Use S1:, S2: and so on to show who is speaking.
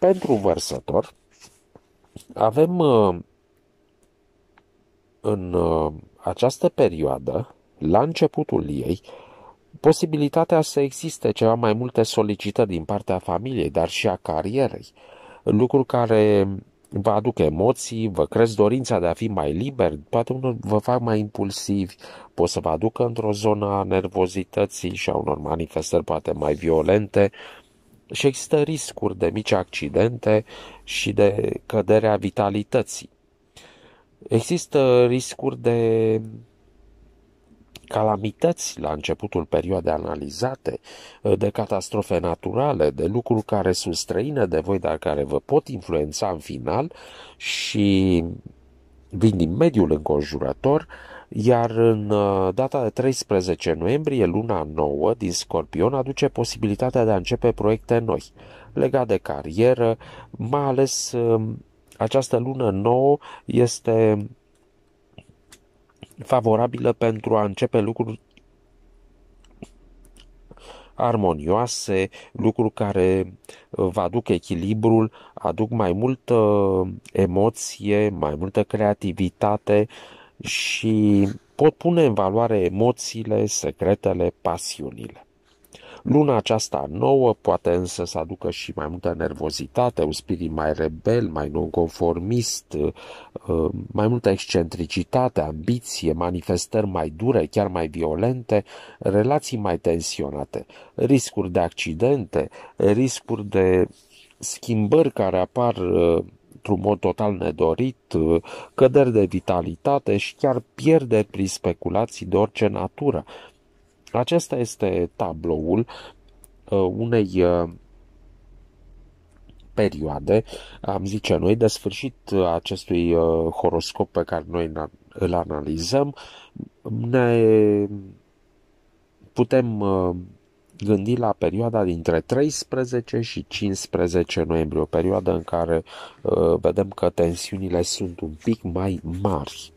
S1: pentru vărsător avem uh, în uh, această perioadă, la începutul ei, posibilitatea să existe ceva mai multe solicitări din partea familiei, dar și a carierei, Lucruri care vă aduc emoții, vă cresc dorința de a fi mai liber, poate unul vă fac mai impulsivi, pot să vă aducă într-o zonă a nervozității și a unor manifestări poate mai violente, uh, și există riscuri de mici accidente și de căderea vitalității. Există riscuri de calamități la începutul perioadei analizate, de catastrofe naturale, de lucruri care sunt străine de voi, dar care vă pot influența în final și vin din mediul înconjurător, iar în uh, data de 13 noiembrie, luna nouă din Scorpion aduce posibilitatea de a începe proiecte noi, legat de carieră, mai ales um, această lună nouă este favorabilă pentru a începe lucruri armonioase, lucruri care vă aduc echilibrul, aduc mai multă uh, emoție, mai multă creativitate, uh, și pot pune în valoare emoțiile, secretele, pasiunile. Luna aceasta nouă poate însă să aducă și mai multă nervozitate, un spirit mai rebel, mai nonconformist, uh, mai multă excentricitate, ambiție, manifestări mai dure, chiar mai violente, relații mai tensionate, riscuri de accidente, riscuri de schimbări care apar uh, într-un mod total nedorit, uh, căderi de vitalitate și chiar pierderi prin speculații de orice natură. Acesta este tabloul uh, unei uh, perioade, am zice noi, de sfârșit acestui horoscop pe care noi îl analizăm, ne putem gândi la perioada dintre 13 și 15 noiembrie, o perioadă în care uh, vedem că tensiunile sunt un pic mai mari.